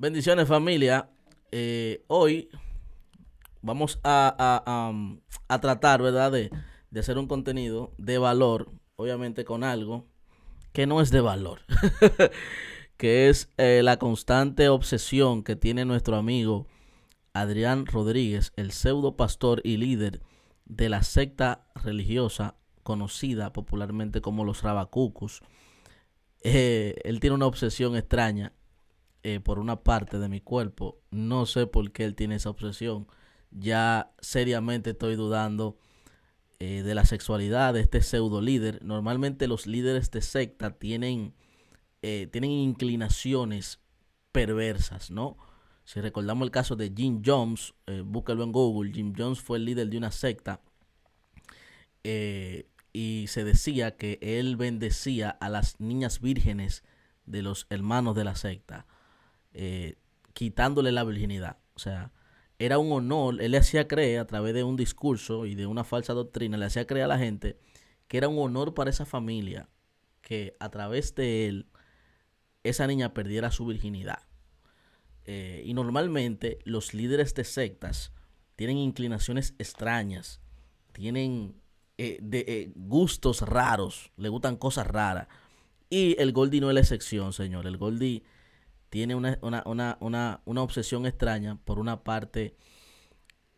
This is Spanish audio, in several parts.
Bendiciones familia. Eh, hoy vamos um, a, tratar, ¿verdad? De, de, hacer un contenido de valor, obviamente con algo que no es de valor, que es eh, la constante obsesión que tiene nuestro amigo Adrián Rodríguez, el pseudo pastor y líder de la secta religiosa conocida popularmente como los rabacucos. Eh, él tiene una obsesión extraña eh, por una parte de mi cuerpo. No sé por qué él tiene esa obsesión. Ya seriamente estoy dudando eh, de la sexualidad de este pseudo líder. Normalmente los líderes de secta tienen, eh, tienen inclinaciones perversas, ¿no? Si recordamos el caso de Jim Jones, búsquelo en Google. Jim Jones fue el líder de una secta y se decía que él bendecía a las niñas vírgenes de los hermanos de la secta. Eh, quitándole la virginidad. O sea, era un honor, él le hacía creer a través de un discurso y de una falsa doctrina, le hacía creer a la gente que era un honor para esa familia que a través de él esa niña perdiera su virginidad. Eh, y normalmente los líderes de sectas tienen inclinaciones extrañas, tienen eh, gustos raros, le gustan cosas raras. Y el Goldie no es la excepción, señor. El Goldie tiene una, obsesión extraña por una parte,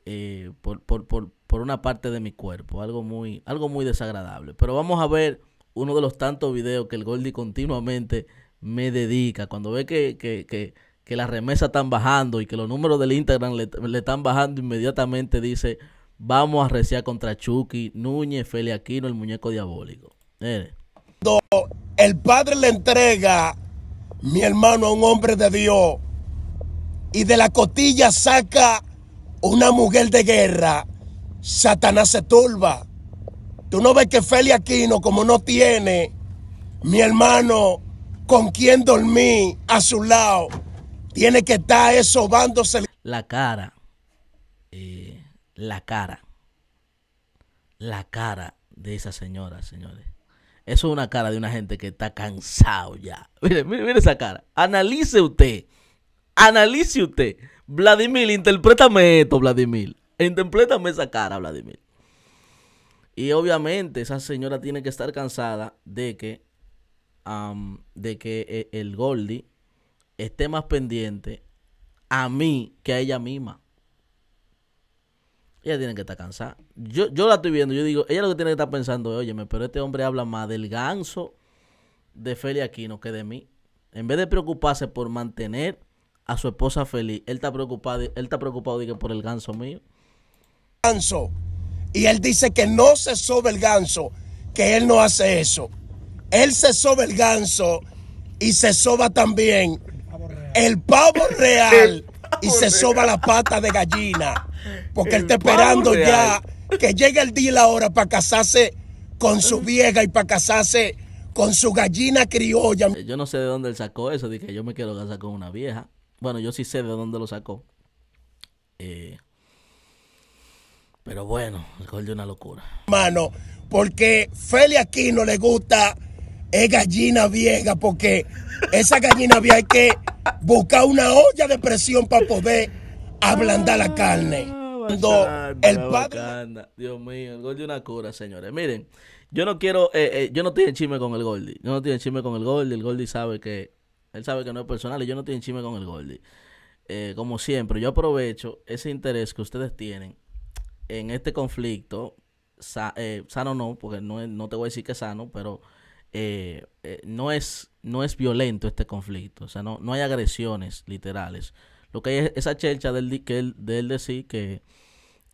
eh, por, una parte de mi cuerpo, algo muy, algo muy desagradable. Pero vamos a ver uno de los tantos videos que el Goldie continuamente me dedica. Cuando ve que, las remesas están bajando y que los números del Instagram le, están bajando, inmediatamente dice, vamos a reciar contra Chucky, Núñez, Aquino, el muñeco diabólico. El padre le entrega mi hermano, un hombre de Dios y de la cotilla saca una mujer de guerra, Satanás se turba. Tú no ves que Feli Aquino, como no tiene, mi hermano, con quien dormí a su lado, tiene que estar eso La cara, eh, la cara, la cara de esa señora, señores. Eso es una cara de una gente que está cansado ya. Mire, mire, esa cara. Analice usted. Analice usted. Vladimir, interprétame esto, Vladimir. Interprétame esa cara, Vladimir. Y obviamente esa señora tiene que estar cansada de que, de que eh, el Goldie esté más pendiente a mí que a ella misma. Ella tiene que estar cansada. Yo, yo la estoy viendo, yo digo, ella lo que tiene que estar pensando es, óyeme, pero este hombre habla más del ganso de Feli Aquino que de mí. En vez de preocuparse por mantener a su esposa feliz, él está preocupado, él está preocupado digo, por el ganso mío. Ganso. Y él dice que no se sobe el ganso, que él no hace eso. Él se sobe el ganso y se soba también el pavo real y se soba la pata de gallina. Porque él está esperando ya que llegue el día y la hora para casarse con su vieja y para casarse con su gallina criolla. Eh, yo no sé de dónde él sacó eso, dije que yo me quiero casar con una vieja. Bueno, yo sí sé de dónde lo sacó. Eh, pero bueno, es de una locura. Mano, porque Feli no le gusta es gallina vieja, porque esa gallina vieja hay que buscar una olla de presión para poder ablandar la carne. Ah, el padre... Dios mío, el de una cura, señores. Miren, yo no quiero, eh, eh, yo no estoy en chisme con el Gordi. Yo no estoy en chisme con el Gordi. El Gordi sabe que, él sabe que no es personal y yo no estoy en chisme con el Gordi. Eh, como siempre, yo aprovecho ese interés que ustedes tienen en este conflicto, sano no, porque no, no te voy a decir que sano, pero eh, eh, no, es, no es violento este conflicto, o sea, no, no hay agresiones literales. Lo que hay es esa chelcha que él, de él decir que,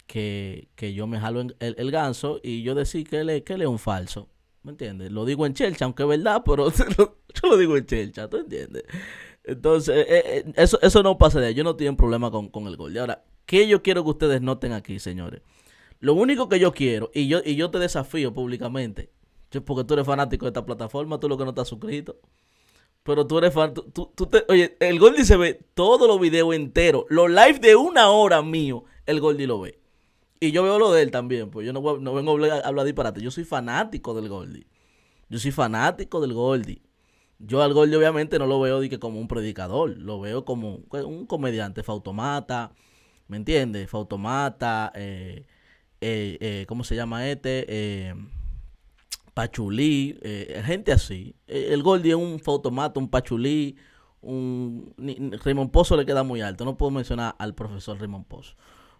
que, yo me jalo el, ganso y yo decir que él, que es un falso. ¿Me entiendes? Lo digo en chelcha, aunque es verdad, pero yo lo digo en chelcha, ¿tú entiendes? Entonces, eh, eso, eso no pasa de ahí. Yo no tengo problema con, el gol. ahora, ¿qué yo quiero que ustedes noten aquí, señores? Lo único que yo quiero, y yo, y yo te desafío públicamente, porque tú eres fanático de esta plataforma, tú lo que no estás suscrito. Pero tú eres fan. Tú, tú, te, oye, el Goldie se ve todos los videos enteros. Los live de una hora mío, el Goldie lo ve. Y yo veo lo de él también, pues yo no, vengo a hablar disparate. Yo soy fanático del Goldie. Yo soy fanático del Goldie. Yo al Goldie obviamente no lo veo como un predicador. Lo veo como un comediante, Fautomata. ¿Me entiendes? Fautomata. eh, eh, eh ¿Cómo se llama este? Eh Pachulí, eh, gente así. Eh, el Goldie es un fotomato, un Pachulí, un... Raymond Pozo le queda muy alto. No puedo mencionar al profesor Raymond Pozo.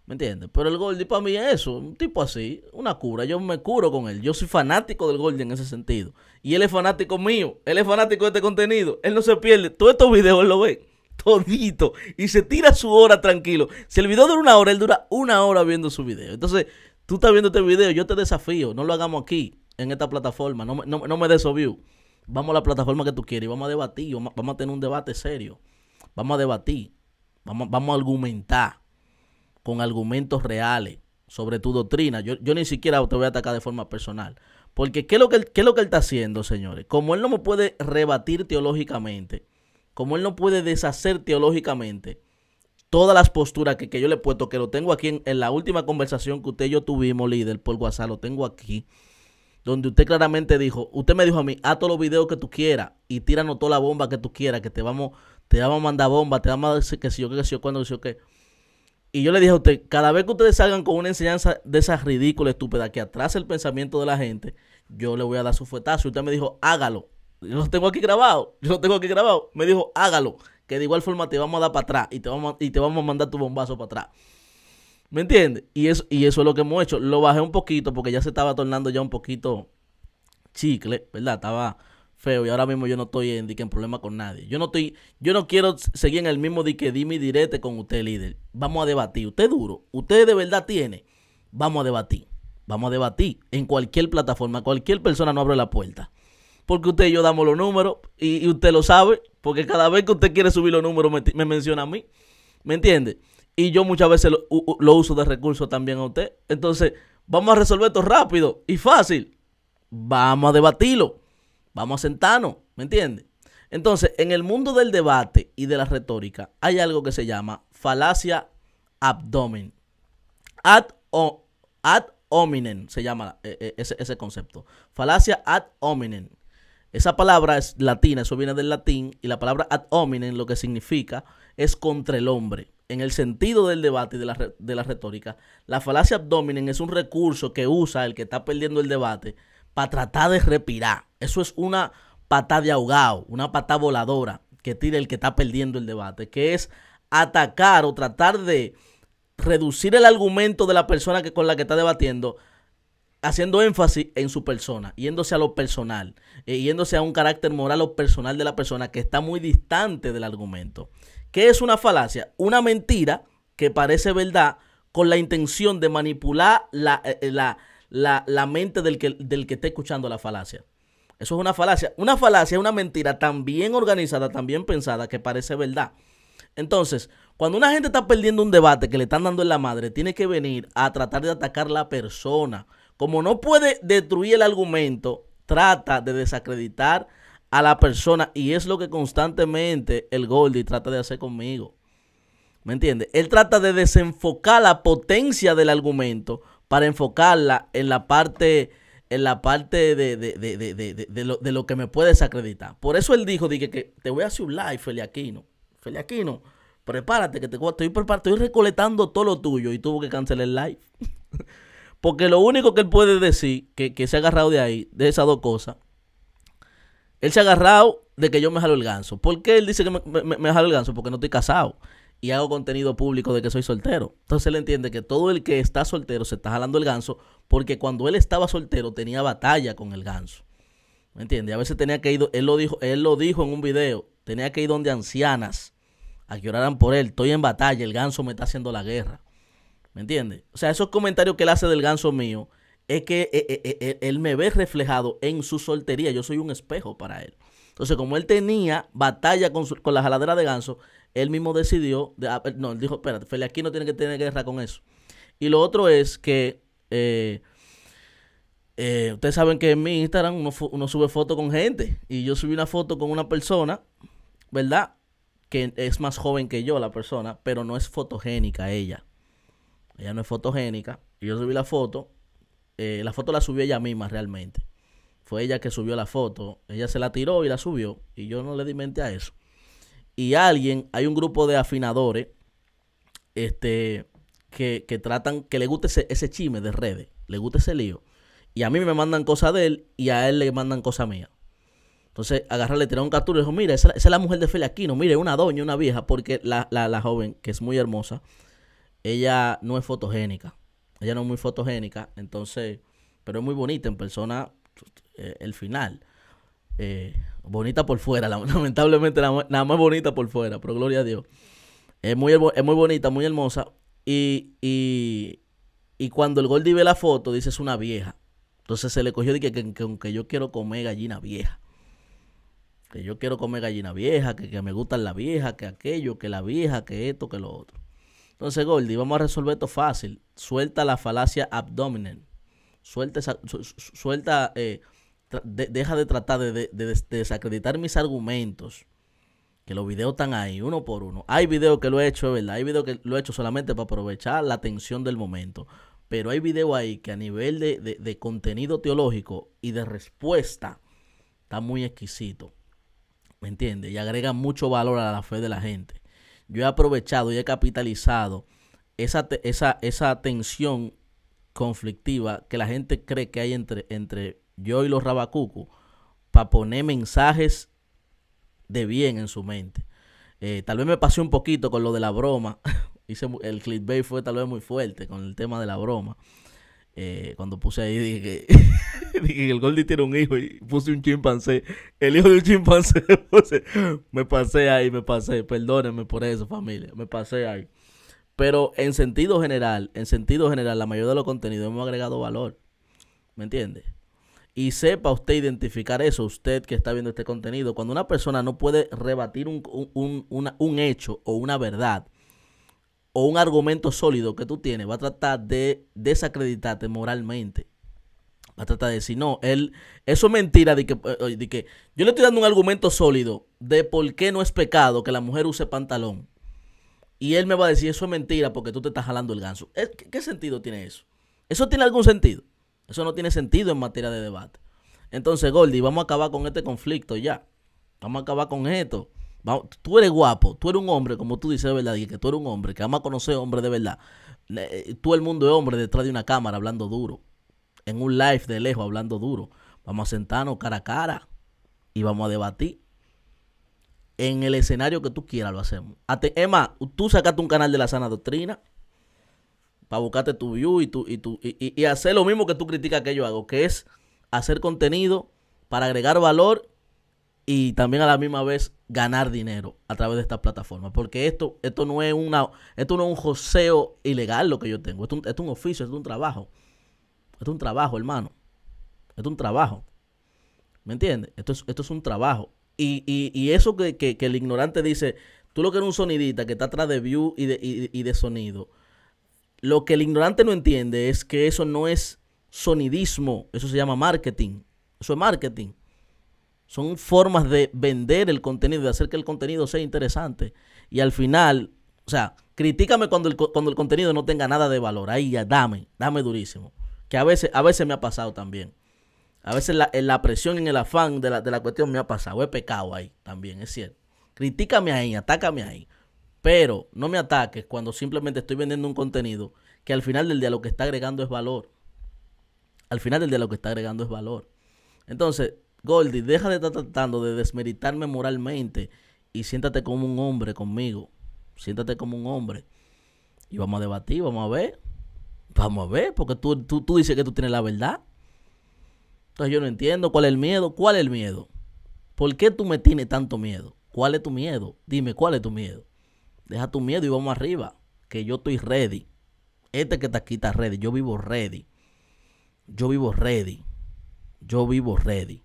¿Me entiendes? Pero el Goldie para mí es eso, un tipo así, una cura. Yo me curo con él. Yo soy fanático del Goldie en ese sentido. Y él es fanático mío. Él es fanático de este contenido. Él no se pierde. Todos estos videos él lo ve. Todito. Y se tira su hora tranquilo. Si el video dura una hora, él dura una hora viendo su video. Entonces, tú estás viendo este video. Yo te desafío. No lo hagamos aquí en esta plataforma, no, no, me desobvio. Vamos a la plataforma que tú quieres y vamos a debatir, vamos a tener un debate serio. Vamos a debatir, vamos, vamos a argumentar con argumentos reales sobre tu doctrina. Yo, yo ni siquiera te voy a atacar de forma personal. Porque ¿qué es, lo que él, es lo que él está haciendo, señores? Como él no me puede rebatir teológicamente, como él no puede deshacer teológicamente todas las posturas que, yo le he puesto, que lo tengo aquí en, en la última conversación que usted y yo tuvimos, líder, por WhatsApp, lo tengo aquí donde usted claramente dijo, usted me dijo a mí, haz todos los videos que tú quieras y tíranos toda la bomba que tú quieras, que te vamos, te vamos a mandar bomba, te vamos a decir que si yo, que si yo, cuando, que si yo, qué. Y yo le dije a usted, cada vez que ustedes salgan con una enseñanza de esas ridículas, estúpidas, que atrasa el pensamiento de la gente, yo le voy a dar su fuetazo. Y usted me dijo, hágalo. Yo lo tengo aquí grabado, yo lo tengo aquí grabado. Me dijo, hágalo, que de igual forma te vamos a dar para atrás y te vamos y te vamos a mandar tu bombazo para atrás. ¿Me entiendes? Y eso, y eso es lo que hemos hecho. Lo bajé un poquito porque ya se estaba tornando ya un poquito chicle, ¿verdad? Estaba feo y ahora mismo yo no estoy en, en problema con nadie. Yo no estoy, yo no quiero seguir en el mismo di que dime direte con usted, líder. Vamos a debatir. Usted es duro, usted de verdad tiene. Vamos a debatir. Vamos a debatir en cualquier plataforma. Cualquier persona no abre la puerta. Porque usted y yo damos los números y, usted lo sabe. Porque cada vez que usted quiere subir los números me, me menciona a mí. ¿Me entiende? Y yo muchas veces lo, uso de recurso también a usted. Entonces, vamos a resolver esto rápido y fácil. Vamos a debatirlo. Vamos a sentarnos. ¿Me entiende? Entonces, en el mundo del debate y de la retórica, hay algo que se llama falacia abdomen. Ad, o, hominem se llama eh, eh, ese, ese, concepto. Falacia ad hominem. Esa palabra es latina, eso viene del latín, y la palabra ad hominem lo que significa es contra el hombre en el sentido del debate y de la, de la retórica, la falacia abdomen es un recurso que usa el que está perdiendo el debate para tratar de respirar. Eso es una patada de ahogado, una patada voladora que tira el que está perdiendo el debate, que es atacar o tratar de reducir el argumento de la persona que, con la que está debatiendo, haciendo énfasis en su persona, yéndose a lo personal, eh, yéndose a un carácter moral o personal de la persona que está muy distante del argumento. ¿Qué es una falacia? Una mentira que parece verdad con la intención de manipular la, eh, eh, mente del que, del que esté escuchando la falacia. Eso es una falacia. Una falacia es una mentira tan bien organizada, tan bien pensada, que parece verdad. Entonces, cuando una gente está perdiendo un debate que le están dando en la madre, tiene que venir a tratar de atacar la persona. Como no puede destruir el argumento, trata de desacreditar a la persona y es lo que constantemente el Goldie trata de hacer conmigo. ¿Me entiendes? Él trata de desenfocar la potencia del argumento para enfocarla en la parte, en la parte de, de, de, lo, de, lo, que me puede desacreditar. Por eso él dijo, dije que te voy a hacer un live, Feliaquino. Feliaquino, prepárate que te estoy, estoy recolectando todo lo tuyo y tuvo que cancelar el live. Porque lo único que él puede decir, que, que se ha agarrado de ahí, de esas dos cosas, él se ha agarrado de que yo me jalo el ganso. ¿Por qué él dice que me, jalo el ganso? Porque no estoy casado y hago contenido público de que soy soltero. Entonces él entiende que todo el que está soltero se está jalando el ganso porque cuando él estaba soltero tenía batalla con el ganso. ¿Me entiendes? A veces tenía que ir, él lo dijo, él lo dijo en un video, tenía que ir donde ancianas a que oraran por él. Estoy en batalla, el ganso me está haciendo la guerra. ¿Me entiendes? O sea, esos comentarios que él hace del ganso mío es que eh, eh, eh, él me ve reflejado en su soltería. Yo soy un espejo para él. Entonces, como él tenía batalla con, la jaladera de ganso, él mismo decidió, ah, no, él dijo, espérate, Feli, aquí no tiene que tener guerra con eso. Y lo otro es que ustedes saben que en mi Instagram uno, uno sube fotos con gente. Y yo subí una foto con una persona, ¿verdad? Que es más joven que yo la persona, pero no es fotogénica ella. Ella no es fotogénica. Y yo subí la foto eh, la foto la subió ella misma realmente. Fue ella que subió la foto. Ella se la tiró y la subió. Y yo no le di mente a eso. Y alguien, hay un grupo de afinadores este, que, tratan, que le guste ese, ese chisme de redes, le guste ese lío. Y a mí me mandan cosas de él y a él le mandan cosas mías. Entonces agarrarle tirar un captura y dijo, mira, esa, es la mujer de Feli Aquino, mire, una doña, una vieja, porque la joven, que es muy hermosa, ella no es fotogénica. Ella no es muy fotogénica, entonces, pero es muy bonita en persona eh, el final. Eh, bonita por fuera, lamentablemente nada más bonita por fuera, pero gloria a Dios. Es muy, muy bonita, muy hermosa. Y, y, cuando el Goldie ve la foto, dice es una vieja. Entonces se le cogió y que, que, yo quiero comer gallina vieja. Que yo quiero comer gallina vieja, que, que me gustan la vieja, que aquello, que la vieja, que esto, que lo otro. Entonces, Goldie, vamos a resolver esto fácil. Suelta la falacia abdominal. Suelta, suelta eh, deja de tratar de, desacreditar mis argumentos. Que los videos están ahí, uno por uno. Hay videos que lo he hecho, verdad. Hay videos que lo he hecho solamente para aprovechar la atención del momento. Pero hay videos ahí que a nivel de contenido teológico y de respuesta está muy exquisito. ¿Me entiendes? Y agrega mucho valor a la fe de la gente yo he aprovechado y he capitalizado esa, esa, tensión conflictiva que la gente cree que hay entre, entre yo y los rabacucos para poner mensajes de bien en su mente. Eh, tal vez me pasé un poquito con lo de la broma. Hice, el clickbait fue tal vez muy fuerte con el tema de la broma. Eh, cuando puse ahí, dije que, el Goldie tiene un hijo y puse un chimpancé. El hijo de un chimpancé. me pasé ahí, me pasé. Perdónenme por eso, familia. Me pasé ahí. Pero en sentido general, en sentido general, la mayoría de los contenidos hemos agregado valor. ¿Me entiende? Y sepa usted identificar eso, usted que está viendo este contenido. Cuando una persona no puede rebatir un, un hecho o una verdad, o un argumento sólido que tú tienes va a tratar de desacreditarte moralmente. Va a tratar de decir, no, él, eso es mentira de que, eh, eh, que yo le estoy dando un argumento sólido de por qué no es pecado que la mujer use pantalón. Y él me va a decir, eso es mentira porque tú te estás jalando el ganso. Eh, ¿Qué, qué sentido tiene eso? ¿Eso tiene algún sentido? Eso no tiene sentido en materia de debate. Entonces, Goldie, vamos a acabar con este conflicto ya. Vamos a acabar con esto tú eres guapo, tú eres un hombre, como tú dices de verdad, y que tú eres un hombre, que vamos a conocer hombre de verdad. Eh, todo el mundo es hombre detrás de una cámara hablando duro. En un live de lejos hablando duro. Vamos a sentarnos cara a cara y vamos a debatir. En el escenario que tú quieras lo hacemos. Emma, tú sacaste un canal de la sana doctrina para buscarte tu view y, tu, y, y hacer lo mismo que tú criticas que yo hago, que es hacer contenido para agregar valor y también a la misma vez ganar dinero a través de esta plataforma. Porque esto, esto no es una, esto no es un joseo ilegal lo que yo tengo. Esto, es un oficio, esto es un trabajo. Esto es un trabajo, hermano. Esto es un trabajo. ¿Me entiendes? Esto es, esto es un trabajo. Y, y, y eso que, que, el ignorante dice, tú lo que eres un sonidita que está atrás de view y de, y de sonido. Lo que el ignorante no entiende es que eso no es sonidismo, eso se llama marketing. Eso es marketing. Son formas de vender el contenido, de hacer que el contenido sea interesante. Y al final, o sea, critícame cuando el, cuando el contenido no tenga nada de valor. Ahí ya, dame, dame durísimo. Que a veces, a veces me ha pasado también. A veces la, presión en el afán de la, de la cuestión me ha pasado. He pecado ahí también, es cierto. Critícame ahí, atácame ahí. Pero no me ataques cuando simplemente estoy vendiendo un contenido que al final del día lo que está agregando es valor. Al final del día lo que está agregando es valor. Entonces, Goldie, deja de estar tratando de desmeritarme moralmente y siéntate como un hombre conmigo. Siéntate como un hombre. Y vamos a debatir, vamos a ver. Vamos a ver, porque tú, tú, dices que tú tienes la verdad. Entonces yo no entiendo cuál es el miedo. ¿Cuál es el miedo? ¿Por qué tú me tienes tanto miedo? ¿Cuál es tu miedo? Dime, ¿cuál es tu miedo? Deja tu miedo y vamos arriba. Que yo estoy ready. Este que te aquí está ready. Yo vivo ready. Yo vivo ready. Yo vivo ready.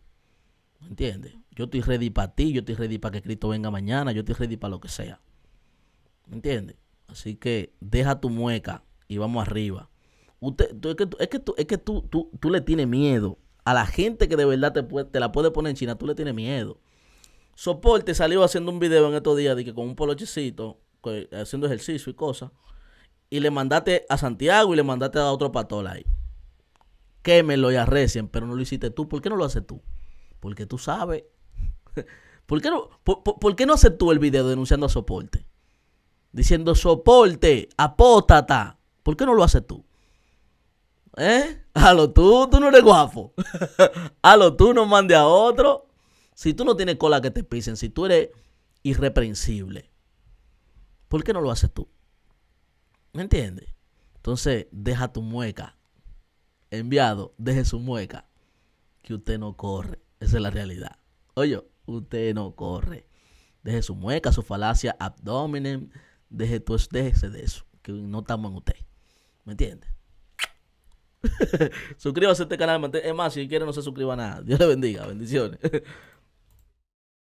¿Me entiendes? Yo estoy ready para ti, yo estoy ready para que Cristo venga mañana, yo estoy ready para lo que sea. ¿Me entiendes? Así que deja tu mueca y vamos arriba. Usted, es que, tú, es que, es que tú, le tienes miedo. A la gente que de verdad te, te la puede poner en China, tú le tienes miedo. Soporte salió haciendo un video en estos días de que con un polochecito, haciendo ejercicio y cosas, y le mandaste a Santiago y le mandaste a otro patol ahí. Quémelo y arrecien, pero no lo hiciste tú. ¿Por qué no lo haces tú? Porque tú sabes. ¿Por qué no, haces tú el video denunciando a soporte? Diciendo soporte, apóstata. ¿Por qué no lo haces tú? ¿Eh? A tú, tú no eres guapo. a tú no mande a otro. Si tú no tienes cola que te pisen, si tú eres irreprensible, ¿por qué no lo haces tú? ¿Me entiendes? Entonces, deja tu mueca. Enviado, deje su mueca. Que usted no corre. Esa es la realidad. Oye, usted no corre. Deje su mueca, su falacia, abdomen. Deje tu déjese de eso. Que no estamos en usted. ¿Me entiende? Suscríbase a este canal. Es más, si quiere no se suscriba a nada. Dios le bendiga. Bendiciones.